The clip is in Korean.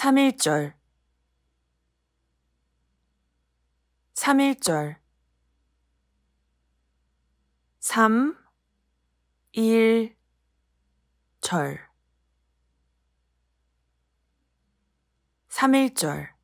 3일절 3일절 3 1절 3일절